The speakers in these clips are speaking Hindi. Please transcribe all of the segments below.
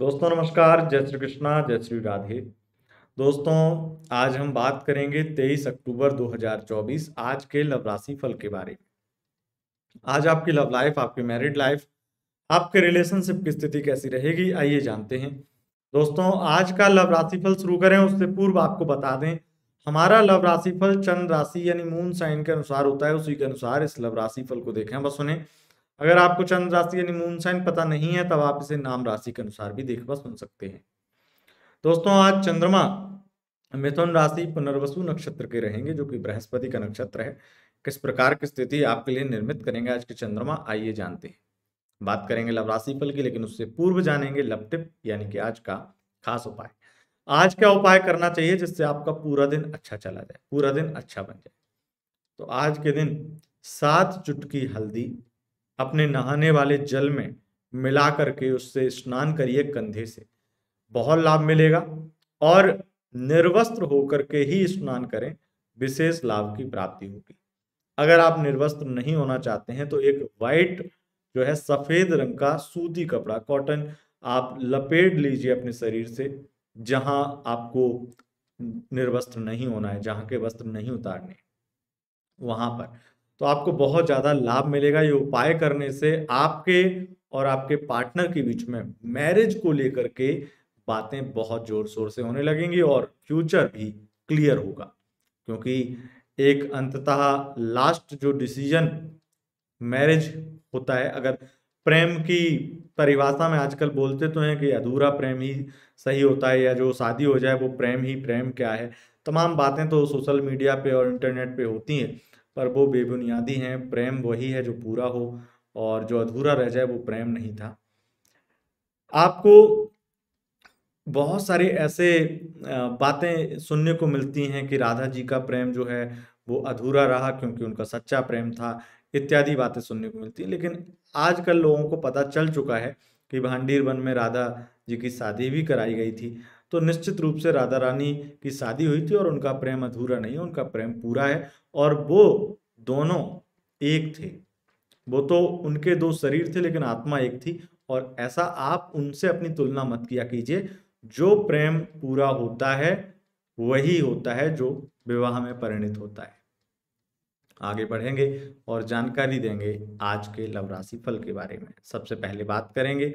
दोस्तों नमस्कार जय श्री कृष्णा जय श्री राधे दोस्तों आज हम बात करेंगे 23 अक्टूबर 2024 आज के लव राशि फल के बारे में आज आपकी लव लाइफ आपकी मैरिड लाइफ आपके रिलेशनशिप की स्थिति कैसी रहेगी आइए जानते हैं दोस्तों आज का लव राशि फल शुरू करें उससे पूर्व आपको बता दें हमारा लव राशि फल चंद्र राशि यानी मून साइन के अनुसार होता है उसी के अनुसार इस लव राशि फल को देखें बस उन्हें अगर आपको चंद्र राशि यानी मून साइन पता नहीं है तब आप इसे नाम राशि के अनुसार भी देख सुन सकते हैं दोस्तों आज चंद्रमा मिथुन राशि पुनर्वसु नक्षत्र के रहेंगे जो कि बृहस्पति का नक्षत्र है किस प्रकार की स्थिति आपके लिए निर्मित करेंगे आज के चंद्रमा आइए जानते हैं बात करेंगे लव राशि फल की लेकिन उससे पूर्व जानेंगे लव टिप यानी कि आज का खास उपाय आज क्या उपाय करना चाहिए जिससे आपका पूरा दिन अच्छा चला जाए पूरा दिन अच्छा बन जाए तो आज के दिन सात चुटकी हल्दी अपने नहाने वाले जल में मिला करके उससे स्नान करिए कंधे से बहुत लाभ मिलेगा और निर्वस्त्र होकर के ही स्नान करें विशेष लाभ की प्राप्ति होगी अगर आप निर्वस्त्र नहीं होना चाहते हैं तो एक वाइट जो है सफ़ेद रंग का सूती कपड़ा कॉटन आप लपेट लीजिए अपने शरीर से जहां आपको निर्वस्त्र नहीं होना है जहां के वस्त्र नहीं उतारने वहां पर तो आपको बहुत ज़्यादा लाभ मिलेगा ये उपाय करने से आपके और आपके पार्टनर के बीच में मैरिज को लेकर के बातें बहुत जोर शोर से होने लगेंगी और फ्यूचर भी क्लियर होगा क्योंकि एक अंततः लास्ट जो डिसीजन मैरिज होता है अगर प्रेम की परिभाषा में आजकल बोलते तो हैं कि अधूरा प्रेम ही सही होता है या जो शादी हो जाए वो प्रेम ही प्रेम क्या है तमाम बातें तो सोशल मीडिया पे और इंटरनेट पे होती हैं पर वो बेबुनियादी हैं प्रेम वही है जो पूरा हो और जो अधूरा रह जाए वो प्रेम नहीं था आपको बहुत सारे ऐसे बातें सुनने को मिलती हैं कि राधा जी का प्रेम जो है वो अधूरा रहा क्योंकि उनका सच्चा प्रेम था इत्यादि बातें सुनने को मिलती हैं लेकिन आजकल लोगों को पता चल चुका है कि भांडीर वन में राधा जी की शादी भी कराई गई थी तो निश्चित रूप से राधा रानी की शादी हुई थी और उनका प्रेम अधूरा नहीं है उनका प्रेम पूरा है और वो दोनों एक थे वो तो उनके दो शरीर थे लेकिन आत्मा एक थी और ऐसा आप उनसे अपनी तुलना मत किया कीजिए जो प्रेम पूरा होता है वही होता है जो विवाह में परिणित होता है आगे बढ़ेंगे और जानकारी देंगे आज के लव राशि फल के बारे में सबसे पहले बात करेंगे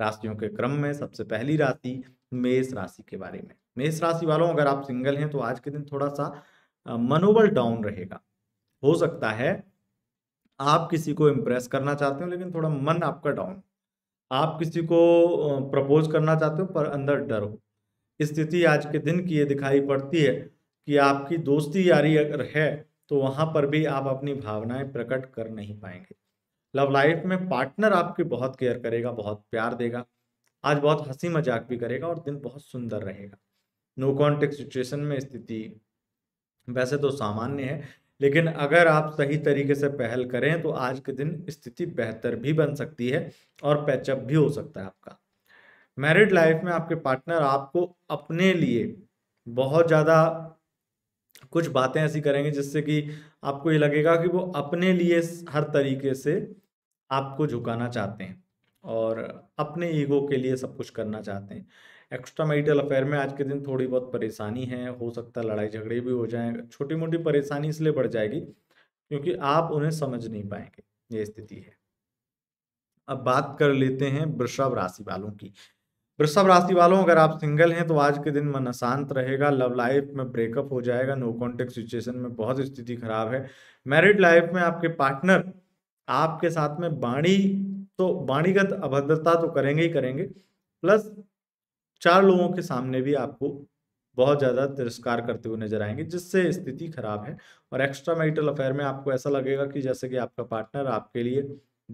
राशियों के क्रम में सबसे पहली राशि मेष राशि के बारे में मेष राशि वालों अगर आप सिंगल हैं तो आज के दिन थोड़ा सा मनोबल डाउन रहेगा हो सकता है आप किसी को इम्प्रेस करना चाहते हो लेकिन थोड़ा मन आपका डाउन आप किसी को प्रपोज करना चाहते हो पर अंदर डर हो स्थिति आज के दिन की ये दिखाई पड़ती है कि आपकी दोस्ती यारी अगर है तो वहाँ पर भी आप अपनी भावनाएं प्रकट कर नहीं पाएंगे लव लाइफ में पार्टनर आपकी बहुत केयर करेगा बहुत प्यार देगा आज बहुत हंसी मजाक भी करेगा और दिन बहुत सुंदर रहेगा नो कॉन्टेक्ट सिचुएशन में स्थिति वैसे तो सामान्य है लेकिन अगर आप सही तरीके से पहल करें तो आज के दिन स्थिति बेहतर भी बन सकती है और पैचअप भी हो सकता है आपका मैरिड लाइफ में आपके पार्टनर आपको अपने लिए बहुत ज़्यादा कुछ बातें ऐसी करेंगे जिससे कि आपको ये लगेगा कि वो अपने लिए हर तरीके से आपको झुकाना चाहते हैं और अपने ईगो के लिए सब कुछ करना चाहते हैं एक्स्ट्रा मैरिटल अफेयर में आज के दिन थोड़ी बहुत परेशानी है हो सकता है लड़ाई झगड़े भी हो जाए छोटी मोटी परेशानी इसलिए बढ़ जाएगी क्योंकि आप उन्हें समझ नहीं पाएंगे ये स्थिति है अब बात कर लेते हैं वृषभ राशि वालों की वृषभ राशि वालों अगर आप सिंगल हैं तो आज के दिन मन अशांत रहेगा लव लाइफ में ब्रेकअप हो जाएगा नो कॉन्टेक्ट सिचुएशन में बहुत स्थिति खराब है मैरिड लाइफ में आपके पार्टनर आपके साथ में बाणी तो वाणीगत अभद्रता तो करेंगे ही करेंगे प्लस चार लोगों के सामने भी आपको बहुत ज़्यादा तिरस्कार करते हुए नजर आएंगे जिससे स्थिति खराब है और एक्स्ट्रा मैरिटल अफेयर में आपको ऐसा लगेगा कि जैसे कि आपका पार्टनर आपके लिए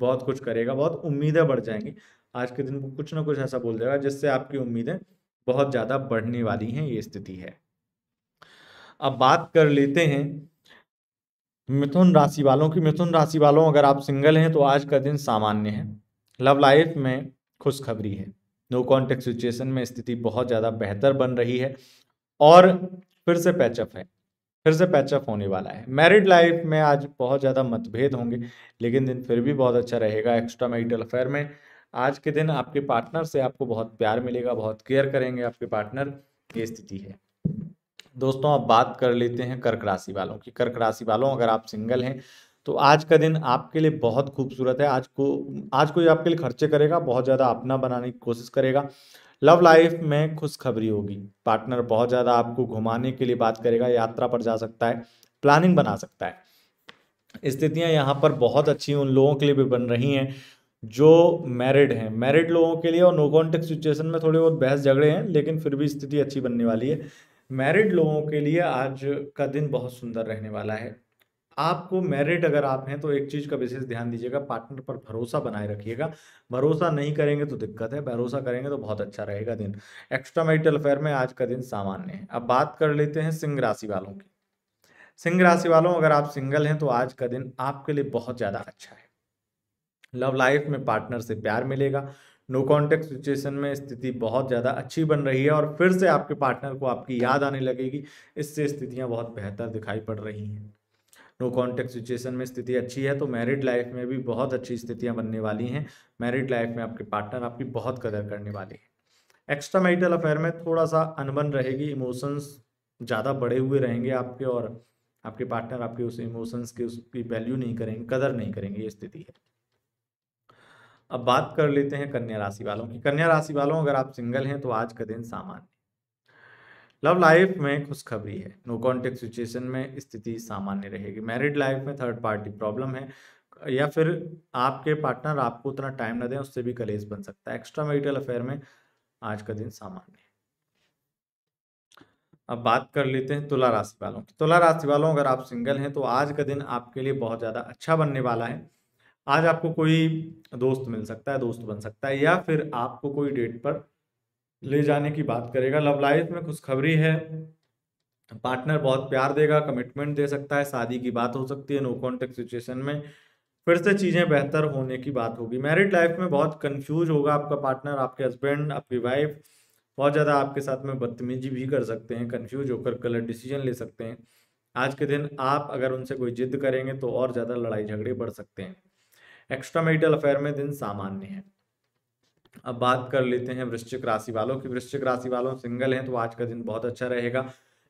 बहुत कुछ करेगा बहुत उम्मीदें बढ़ जाएंगी आज के दिन कुछ ना कुछ ऐसा बोल देगा जिससे आपकी उम्मीदें बहुत ज़्यादा बढ़ने वाली हैं ये स्थिति है अब बात कर लेते हैं मिथुन राशि वालों की मिथुन राशि वालों अगर आप सिंगल हैं तो आज का दिन सामान्य है लव लाइफ में खुशखबरी है नो कॉन्टेक्ट सिचुएशन में स्थिति बहुत ज़्यादा बेहतर बन रही है और फिर से पैचअप है फिर से पैचअप होने वाला है मैरिड लाइफ में आज बहुत ज़्यादा मतभेद होंगे लेकिन दिन फिर भी बहुत अच्छा रहेगा एक्स्ट्रा मैरिटल अफेयर में आज के दिन आपके पार्टनर से आपको बहुत प्यार मिलेगा बहुत केयर करेंगे आपके पार्टनर ये स्थिति है दोस्तों अब बात कर लेते हैं कर्क राशि वालों की कर्क राशि वालों अगर आप सिंगल हैं तो आज का दिन आपके लिए बहुत खूबसूरत है आज को आज कोई आपके लिए खर्चे करेगा बहुत ज़्यादा अपना बनाने की कोशिश करेगा लव लाइफ में खुशखबरी होगी पार्टनर बहुत ज़्यादा आपको घुमाने के लिए बात करेगा यात्रा पर जा सकता है प्लानिंग बना सकता है स्थितियाँ यहाँ पर बहुत अच्छी उन लोगों के लिए भी बन रही हैं जो मैरिड हैं मैरिड लोगों के लिए और नो कॉन्टेक्ट सिचुएशन में थोड़ी बहुत बहस झगड़े हैं लेकिन फिर भी स्थिति अच्छी बनने वाली है मैरिड लोगों के लिए आज का दिन बहुत सुंदर रहने वाला है आपको मैरिड अगर आप हैं तो एक चीज़ का विशेष ध्यान दीजिएगा पार्टनर पर भरोसा बनाए रखिएगा भरोसा नहीं करेंगे तो दिक्कत है भरोसा करेंगे तो बहुत अच्छा रहेगा दिन एक्स्ट्रा मैरिटल अफेयर में आज का दिन सामान्य है अब बात कर लेते हैं सिंह राशि वालों की सिंह राशि वालों अगर आप सिंगल हैं तो आज का दिन आपके लिए बहुत ज़्यादा अच्छा है लव लाइफ में पार्टनर से प्यार मिलेगा नो कॉन्टेक्ट सिचुएशन में स्थिति बहुत ज़्यादा अच्छी बन रही है और फिर से आपके पार्टनर को आपकी याद आने लगेगी इससे स्थितियाँ बहुत बेहतर दिखाई पड़ रही हैं नो कॉन्टेक्ट सिचुएशन में स्थिति अच्छी है तो मैरिड लाइफ में भी बहुत अच्छी स्थितियाँ बनने वाली हैं मैरिड लाइफ में आपके पार्टनर आपकी बहुत कदर करने वाले हैं एक्स्ट्रा मैरिटल अफेयर में थोड़ा सा अनबन रहेगी इमोशंस ज़्यादा बड़े हुए रहेंगे आपके और आपके पार्टनर आपके उस इमोशंस की उसकी वैल्यू नहीं करेंगे कदर नहीं करेंगे ये स्थिति है अब बात कर लेते हैं कन्या राशि वालों की कन्या राशि वालों अगर आप सिंगल हैं तो आज का दिन सामान्य लव लाइफ में खुशखबरी है नो कॉन्टेक्ट सिचुएशन में स्थिति सामान्य रहेगी मैरिड लाइफ में थर्ड पार्टी प्रॉब्लम है या फिर आपके पार्टनर आपको उतना टाइम ना दें उससे भी कलेज बन सकता है एक्स्ट्रा मैरिटल अफेयर में आज का दिन सामान्य है अब बात कर लेते हैं तुला राशि वालों की तुला राशि वालों अगर आप सिंगल हैं तो आज का दिन आपके लिए बहुत ज़्यादा अच्छा बनने वाला है आज आपको कोई दोस्त मिल सकता है दोस्त बन सकता है या फिर आपको कोई डेट पर ले जाने की बात करेगा लव लाइफ में खुशखबरी है पार्टनर बहुत प्यार देगा कमिटमेंट दे सकता है शादी की बात हो सकती है नो कॉन्टेक्ट सिचुएशन में फिर से चीज़ें बेहतर होने की बात होगी मैरिड लाइफ में बहुत कंफ्यूज होगा आपका पार्टनर आपके हस्बैंड आपकी वाइफ बहुत ज़्यादा आपके साथ में बदतमीजी भी कर सकते हैं कंफ्यूज होकर गलत डिसीजन ले सकते हैं आज के दिन आप अगर उनसे कोई जिद करेंगे तो और ज़्यादा लड़ाई झगड़े बढ़ सकते हैं एक्स्ट्रा मेरिटल अफेयर में दिन सामान्य है अब बात कर लेते हैं वृश्चिक राशि वालों की वृश्चिक राशि वालों सिंगल हैं तो आज का दिन बहुत अच्छा रहेगा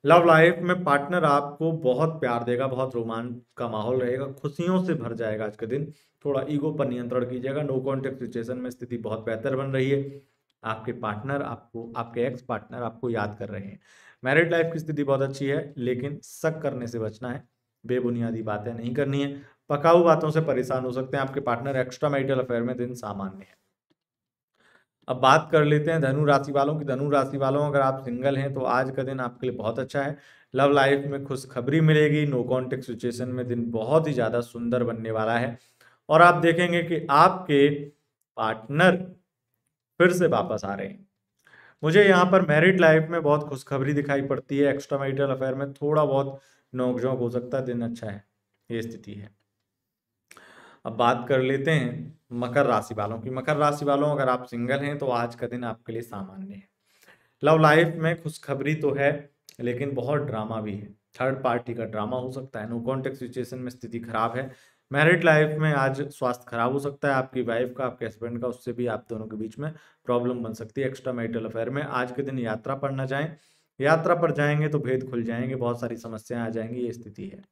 लव लाइफ में पार्टनर आपको बहुत प्यार देगा बहुत रोमांच का माहौल रहेगा खुशियों से भर जाएगा आज का दिन थोड़ा ईगो पर नियंत्रण कीजिएगा नो कॉन्टेक्ट सिचुएशन में स्थिति बहुत बेहतर बन रही है आपके पार्टनर आपको आपके एक्स पार्टनर आपको याद कर रहे हैं मैरिड लाइफ की स्थिति बहुत अच्छी है लेकिन शक करने से बचना है बेबुनियादी बातें नहीं करनी है पकाऊ बातों से परेशान हो सकते हैं आपके पार्टनर एक्स्ट्रा मैरिटल अफेयर में दिन सामान्य है अब बात कर लेते हैं धनु राशि वालों की धनु राशि वालों अगर आप सिंगल हैं तो आज का दिन आपके लिए बहुत अच्छा है लव लाइफ में खुशखबरी मिलेगी नो कॉन्टेक्ट सिचुएशन में दिन बहुत ही ज़्यादा सुंदर बनने वाला है और आप देखेंगे कि आपके पार्टनर फिर से वापस आ रहे हैं मुझे यहाँ पर मैरिड लाइफ में बहुत खुशखबरी दिखाई पड़ती है एक्स्ट्रा मैरिटल अफेयर में थोड़ा बहुत नोकझोंक हो सकता है दिन अच्छा है ये स्थिति है अब बात कर लेते हैं मकर राशि वालों की मकर राशि वालों अगर आप सिंगल हैं तो आज का दिन आपके लिए सामान्य है लव लाइफ में खुशखबरी तो है लेकिन बहुत ड्रामा भी है थर्ड पार्टी का ड्रामा हो सकता है नो कॉन्टेक्ट सिचुएशन में स्थिति खराब है मैरिड लाइफ में आज स्वास्थ्य खराब हो सकता है आपकी वाइफ का आपके हस्बैंड का उससे भी आप दोनों के बीच में प्रॉब्लम बन सकती है एक्स्ट्रा मैरिटल अफेयर में आज के दिन यात्रा पर ना जाएं यात्रा पर जाएंगे तो भेद खुल जाएंगे बहुत सारी समस्याएं आ जाएंगी ये स्थिति है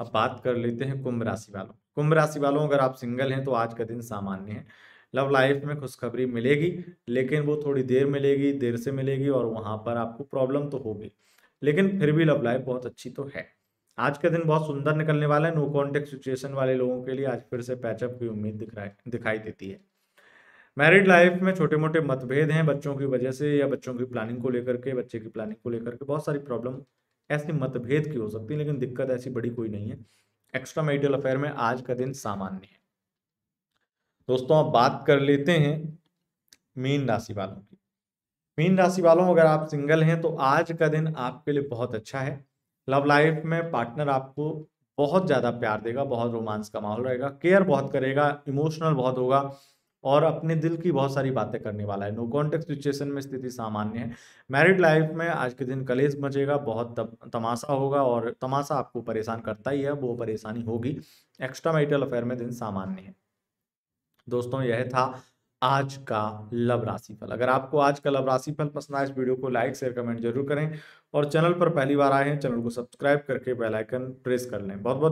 अब बात कर लेते हैं कुंभ राशि वालों कुंभ राशि वालों अगर आप सिंगल हैं तो आज का दिन सामान्य है लव लाइफ में खुशखबरी मिलेगी लेकिन वो थोड़ी देर मिलेगी देर से मिलेगी और वहाँ पर आपको प्रॉब्लम तो होगी लेकिन फिर भी लव लाइफ बहुत अच्छी तो है आज का दिन बहुत सुंदर निकलने वाला है नो कॉन्टेक्ट सिचुएशन वाले लोगों के लिए आज फिर से पैचअप की उम्मीद दिख दिखाई देती है मैरिड लाइफ में छोटे मोटे मतभेद हैं बच्चों की वजह से या बच्चों की प्लानिंग को लेकर के बच्चे की प्लानिंग को लेकर के बहुत सारी प्रॉब्लम ऐसे मतभेद की हो सकती है लेकिन दिक्कत ऐसी बड़ी कोई नहीं है एक्स्ट्रा मैरिटल अफेयर में आज का दिन सामान्य है दोस्तों आप बात कर लेते हैं मीन राशि वालों की मीन राशि वालों अगर आप सिंगल हैं तो आज का दिन आपके लिए बहुत अच्छा है लव लाइफ में पार्टनर आपको बहुत ज़्यादा प्यार देगा बहुत रोमांस का माहौल रहेगा केयर बहुत करेगा इमोशनल बहुत होगा और अपने दिल की बहुत सारी बातें करने वाला है नो कॉन्टेक्ट सिचुएशन में स्थिति सामान्य है मैरिड लाइफ में आज के दिन कलेज मचेगा बहुत तमाशा होगा और तमाशा आपको परेशान करता ही है वो परेशानी होगी एक्स्ट्रा मैरिटल अफेयर में दिन सामान्य है दोस्तों यह था आज का लव राशि फल अगर आपको आज का लव राशि फल पसंद आए इस वीडियो को लाइक शेयर कमेंट जरूर करें और चैनल पर पहली बार आए हैं चैनल को सब्सक्राइब करके बेल आइकन प्रेस कर लें बहुत बहुत